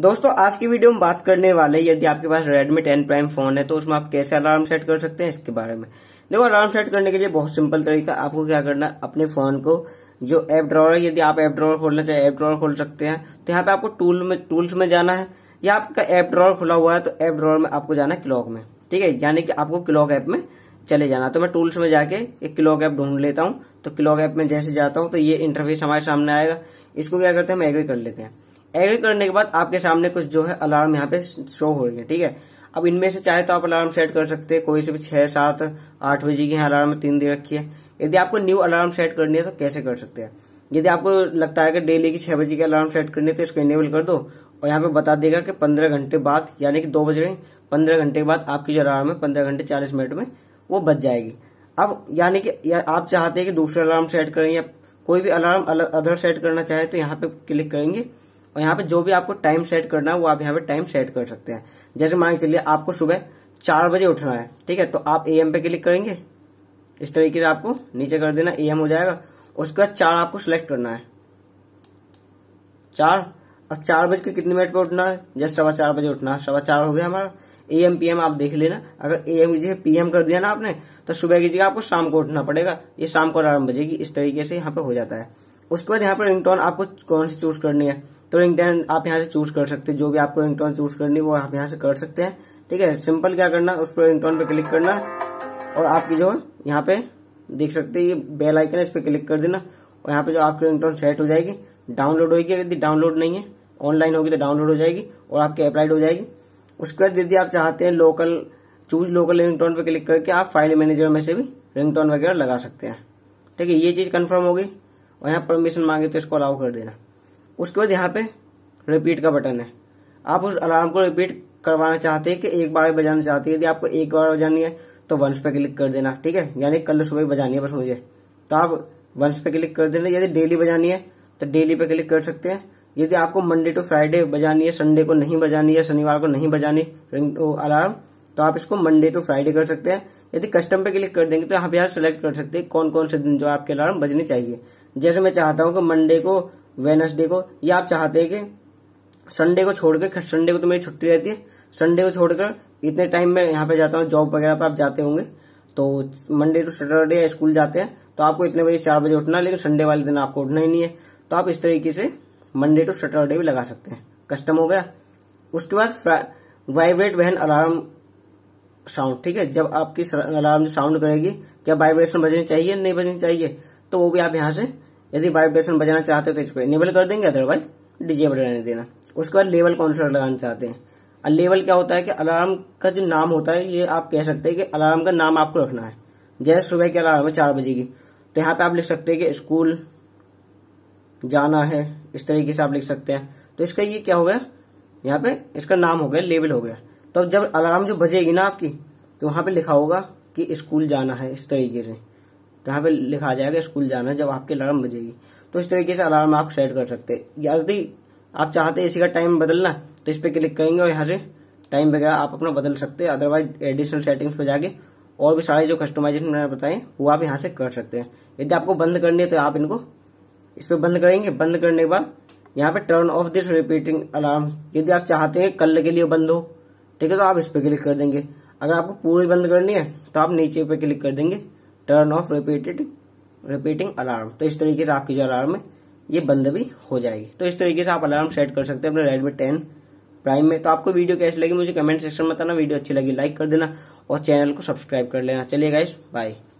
दोस्तों आज की वीडियो में बात करने वाले यदि आपके पास Redmi 10 प्राइम फोन है तो उसमें आप कैसे अलार्म सेट कर सकते हैं इसके बारे में देखो अलार्म सेट करने के लिए बहुत सिंपल तरीका आपको क्या करना है अपने फोन को जो एप ड्रॉवर है यदि आप एप ड्रॉवर खोलना चाहे एप ड्रॉवर खोल सकते हैं तो यहाँ पे आपको टूल में टूल्स में जाना है या आपका एप ड्रॉवर खुला हुआ है तो एप ड्रॉवर में आपको जाना है क्लॉक में ठीक है यानी कि आपको क्लॉक ऐप में चले जाना तो मैं टूल्स में जाके एक क्लॉक ऐप ढूंढ लेता हूँ तो क्लॉक ऐप में जैसे जाता हूँ तो ये इंटरफेस हमारे सामने आएगा इसको क्या करते हैं हम एग्री कर लेते हैं एग्री करने के बाद आपके सामने कुछ जो है अलार्म यहाँ पे शो हो रही है ठीक है अब इनमें से चाहे तो आप अलार्म सेट कर सकते हैं कोई से भी छह सात आठ बजे की अलार्म तीन दे रखी है यदि आपको न्यू अलार्म सेट करनी है तो कैसे कर सकते हैं यदि आपको लगता है कि डेली की छह बजे की अलार्म सेट करनी है तो इसको इनेबल कर दो और यहाँ पे बता देगा कि पंद्रह घंटे बाद यानी कि दो बज रहे पंद्रह घंटे के बाद आपकी जो अलार्म है पंद्रह घंटे चालीस मिनट में वो बच जाएगी अब यानी कि या आप चाहते हैं कि दूसरा अलार्म सेट करें या कोई भी अलार्म अदर सेट करना चाहे तो यहाँ पे क्लिक करेंगे और यहाँ पे जो भी आपको टाइम सेट करना है वो आप यहाँ पे टाइम सेट कर सकते हैं जैसे मान चलिए आपको सुबह चार बजे उठना है ठीक है तो आप ए एम पे क्लिक करेंगे इस तरीके से आपको नीचे कर देना ए एम हो जाएगा उसके बाद चार आपको सिलेक्ट करना है चार और चार बज के कितने मिनट पर उठना है जैसे सवा चार बजे उठना है सवा चार हो गया हमारा ए एम पी एम आप देख लेना अगर ए एम की जगह पी एम कर दिया ना आपने तो सुबह की जगह आपको शाम को उठना पड़ेगा ये शाम को अलार्म बजेगी इस तरीके से यहाँ पे हो जाता है उसके बाद यहाँ पर रिंगटोन आपको कौन सी चूज करनी है तो रिंगटोन आप यहाँ से चूज कर सकते हैं जो भी आपको रिंगटोन चूज करनी वो आप यहाँ से कर सकते हैं ठीक है सिंपल क्या करना उस पर रिंगटोन पे क्लिक करना और आपकी जो यहाँ पे देख सकते हैं ये बेल आइकन है इस पर क्लिक कर देना और यहाँ पे जो आपकी रिंगटोन सेट हो जाएगी डाउनलोड होगी यदि डाउनलोड नहीं है ऑनलाइन होगी तो डाउनलोड हो जाएगी और आपकी अप्लाइड हो जाएगी उसके बाद यदि आप चाहते हैं लोकल चूज लोकल रिंगटोन पर क्लिक करके आप फाइल मैनेजर में से भी रिंगटोन वगैरह लगा सकते हैं ठीक है ये चीज़ कन्फर्म होगी और यहाँ परमिशन मांगे तो इसको अलाउ कर देना उसके बाद यहाँ पे रिपीट का बटन है आप उस अलार्म को रिपीट करवाना चाहते हैं कि एक बार बजाना चाहते हैं यदि आपको एक बार बजानी है तो वंस पे क्लिक कर देना ठीक है यानी कल तो सुबह बजानी है बस मुझे तो आप वंस पे क्लिक कर देना यदि डेली बजानी है तो डेली पे क्लिक कर सकते हैं यदि आपको मंडे टू फ्राइडे बजानी है संडे को नहीं बजानी है शनिवार को नहीं बजानी रिंग अलार्म तो आप इसको मंडे टू फ्राइडे कर सकते हैं यदि कस्टम पे क्लिक कर देंगे तो यहाँ पे यहाँ सेलेक्ट कर सकते हैं कौन कौन से दिन जो आपके अलार्म बजने चाहिए जैसे मैं चाहता हूँ कि मंडे को वेनसडे को या आप चाहते हैं कि संडे को छोड़कर संडे को तो मेरी छुट्टी रहती है संडे को छोड़कर इतने टाइम में यहाँ पे जाता हूँ जॉब वगैरह पर आप जाते होंगे तो मंडे टू सैटरडे स्कूल जाते हैं तो आपको इतने बजे चार बजे उठना है लेकिन संडे वाले दिन आपको उठना ही नहीं है तो आप इस तरीके से मंडे टू सैटरडे भी लगा सकते हैं कस्टम हो गया उसके बाद वाइब्रेट वहन अलार्म साउंड ठीक है जब आपकी अलार्म साउंड करेगी क्या वाइब्रेशन बजनी चाहिए नहीं बजनी चाहिए तो वो भी आप यहाँ से यदि वाइब्रेशन बजाना चाहते हो तो इसको इनेबल कर देंगे अदरवाइज डिजेबल रहने देना उसके बाद लेवल कौन सा लगाना चाहते हैं और लेवल क्या होता है कि अलार्म का जो नाम होता है ये आप कह सकते हैं कि अलार्म का नाम आपको रखना है जैसे सुबह के अलार्म है चार बजे की तो यहाँ पे आप लिख सकते हैं कि स्कूल जाना है इस तरीके से आप लिख सकते हैं तो इसका ये क्या हो गया यहाँ पे इसका नाम हो गया लेवल हो गया तो जब अलार्म जो बजेगी ना आपकी तो वहां पर लिखा होगा कि स्कूल जाना है इस तरीके से जहाँ पे लिखा आ जाएगा स्कूल जाना जब आपकी अलार्म बजेगी तो इस तरीके से अलार्म आप सेट कर सकते हैं यदि आप चाहते हैं इसी का टाइम बदलना तो इस पर क्लिक करेंगे और यहाँ से टाइम वगैरह आप अपना बदल सकते हैं अदरवाइज एडिशनल सेटिंग्स पर जाके और भी सारे जो कस्टमाइजेशन मैंने बताए वो आप यहाँ से कर सकते हैं यदि आपको बंद करनी है तो आप इनको इस पर बंद करेंगे बंद करने के बाद यहाँ पे turn off this repeating alarm यदि आप चाहते हैं कल के लिए बंद हो ठीक है तो आप इस पर क्लिक कर देंगे अगर आपको पूरी बंद करनी है तो आप नीचे पे क्लिक कर देंगे turn off repeated repeating alarm तो इस तरीके से आपकी जो अलार्म है ये बंद भी हो जाएगी तो इस तरीके से आप अलार्म सेट कर सकते हैं अपने रेडमी टेन प्राइम में तो आपको वीडियो कैसी लगी मुझे कमेंट सेक्शन में बताना वीडियो अच्छी लगी लाइक कर देना और चैनल को सब्सक्राइब कर लेना चलिए गाइस बाय